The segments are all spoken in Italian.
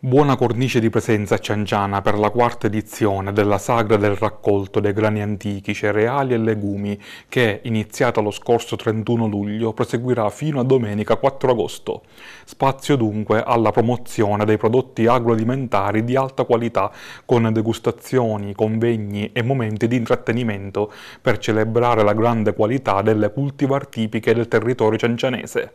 Buona cornice di presenza a cianciana per la quarta edizione della Sagra del raccolto dei grani antichi, cereali e legumi che, iniziata lo scorso 31 luglio, proseguirà fino a domenica 4 agosto. Spazio dunque alla promozione dei prodotti agroalimentari di alta qualità con degustazioni, convegni e momenti di intrattenimento per celebrare la grande qualità delle cultivar tipiche del territorio ciancianese.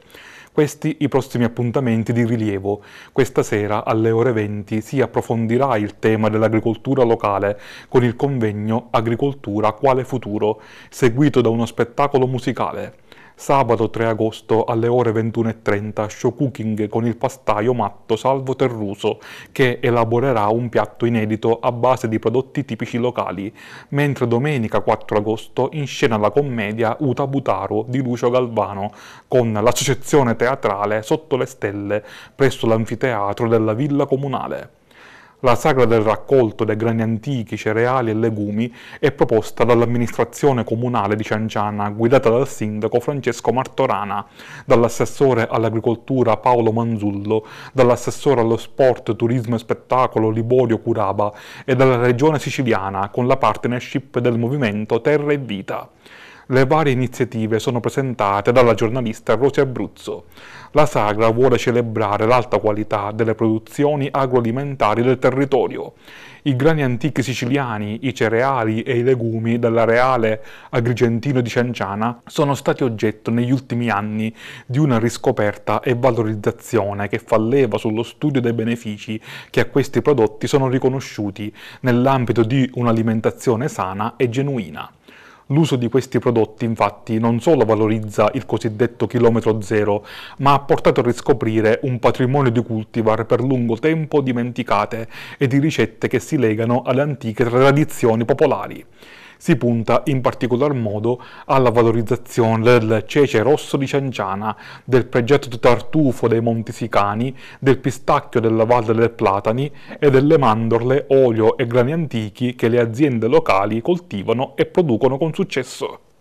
Questi i prossimi appuntamenti di rilievo. Questa sera alle ore 20 si approfondirà il tema dell'agricoltura locale con il convegno Agricoltura quale futuro, seguito da uno spettacolo musicale. Sabato 3 agosto alle ore 21.30 show cooking con il pastaio matto Salvo Terruso che elaborerà un piatto inedito a base di prodotti tipici locali, mentre domenica 4 agosto in scena la commedia Uta Butaro di Lucio Galvano con l'associazione teatrale Sotto le Stelle presso l'anfiteatro della Villa Comunale la sagra del raccolto dei grani antichi, cereali e legumi è proposta dall'amministrazione comunale di Cianciana, guidata dal sindaco Francesco Martorana, dall'assessore all'agricoltura Paolo Manzullo, dall'assessore allo sport, turismo e spettacolo Liborio Curaba e dalla regione siciliana con la partnership del movimento Terra e Vita. Le varie iniziative sono presentate dalla giornalista Rosi Abruzzo. La sagra vuole celebrare l'alta qualità delle produzioni agroalimentari del territorio. I grani antichi siciliani, i cereali e i legumi dell'areale agrigentino di Cianciana sono stati oggetto negli ultimi anni di una riscoperta e valorizzazione che fa leva sullo studio dei benefici che a questi prodotti sono riconosciuti nell'ambito di un'alimentazione sana e genuina. L'uso di questi prodotti infatti non solo valorizza il cosiddetto chilometro zero, ma ha portato a riscoprire un patrimonio di cultivar per lungo tempo dimenticate e di ricette che si legano alle antiche tradizioni popolari si punta in particolar modo alla valorizzazione del cece rosso di Cianciana, del pregetto tartufo dei Monti Sicani, del pistacchio della Valle del Platani e delle mandorle, olio e grani antichi che le aziende locali coltivano e producono con successo.